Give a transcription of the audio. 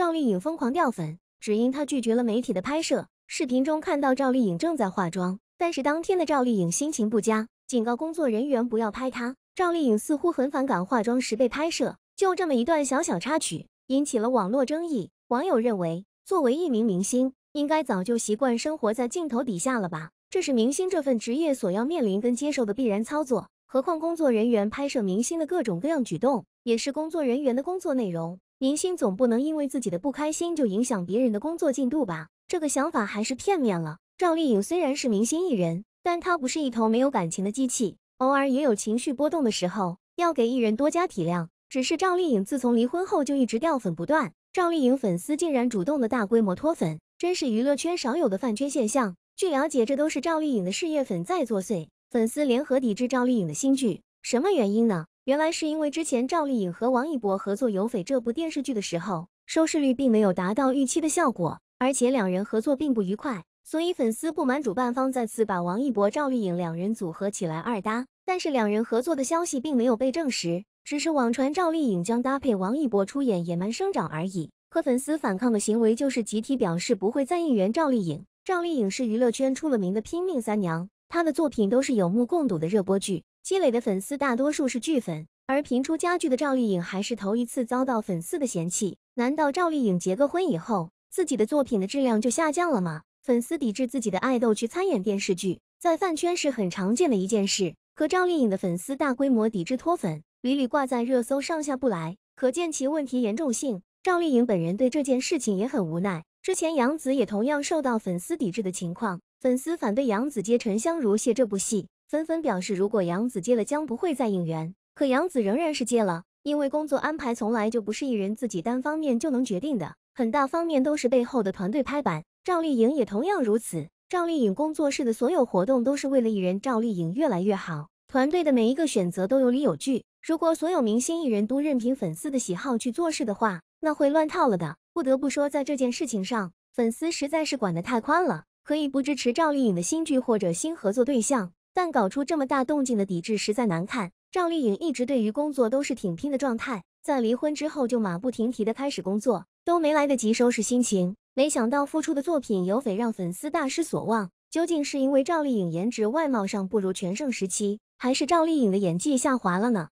赵丽颖疯狂掉粉，只因她拒绝了媒体的拍摄。视频中看到赵丽颖正在化妆，但是当天的赵丽颖心情不佳，警告工作人员不要拍她。赵丽颖似乎很反感化妆时被拍摄，就这么一段小小插曲引起了网络争议。网友认为，作为一名明星，应该早就习惯生活在镜头底下了吧？这是明星这份职业所要面临跟接受的必然操作。何况工作人员拍摄明星的各种各样举动，也是工作人员的工作内容。明星总不能因为自己的不开心就影响别人的工作进度吧？这个想法还是片面了。赵丽颖虽然是明星艺人，但她不是一头没有感情的机器，偶尔也有情绪波动的时候，要给艺人多加体谅。只是赵丽颖自从离婚后就一直掉粉不断，赵丽颖粉丝竟然主动的大规模脱粉，真是娱乐圈少有的饭圈现象。据了解，这都是赵丽颖的事业粉在作祟，粉丝联合抵制赵丽颖的新剧，什么原因呢？原来是因为之前赵丽颖和王一博合作《有匪》这部电视剧的时候，收视率并没有达到预期的效果，而且两人合作并不愉快，所以粉丝不满主办方再次把王一博、赵丽颖两人组合起来二搭。但是两人合作的消息并没有被证实，只是网传赵丽颖将搭配王一博出演《野蛮生长》而已。和粉丝反抗的行为就是集体表示不会再应援赵丽颖。赵丽颖是娱乐圈出了名的拼命三娘，她的作品都是有目共睹的热播剧。积累的粉丝大多数是剧粉，而频出佳剧的赵丽颖还是头一次遭到粉丝的嫌弃。难道赵丽颖结个婚以后，自己的作品的质量就下降了吗？粉丝抵制自己的爱豆去参演电视剧，在饭圈是很常见的一件事。可赵丽颖的粉丝大规模抵制脱粉，屡屡挂在热搜上下不来，可见其问题严重性。赵丽颖本人对这件事情也很无奈。之前杨紫也同样受到粉丝抵制的情况，粉丝反对杨紫接《陈香如屑》这部戏。纷纷表示，如果杨紫接了，将不会再应援。可杨紫仍然是接了，因为工作安排从来就不是艺人自己单方面就能决定的，很大方面都是背后的团队拍板。赵丽颖也同样如此，赵丽颖工作室的所有活动都是为了艺人赵丽颖越来越好，团队的每一个选择都有理有据。如果所有明星艺人都任凭粉丝的喜好去做事的话，那会乱套了的。不得不说，在这件事情上，粉丝实在是管得太宽了，可以不支持赵丽颖的新剧或者新合作对象。但搞出这么大动静的抵制实在难看。赵丽颖一直对于工作都是挺拼的状态，在离婚之后就马不停蹄的开始工作，都没来得及收拾心情。没想到复出的作品有匪让粉丝大失所望，究竟是因为赵丽颖颜值外貌上不如全盛时期，还是赵丽颖的演技下滑了呢？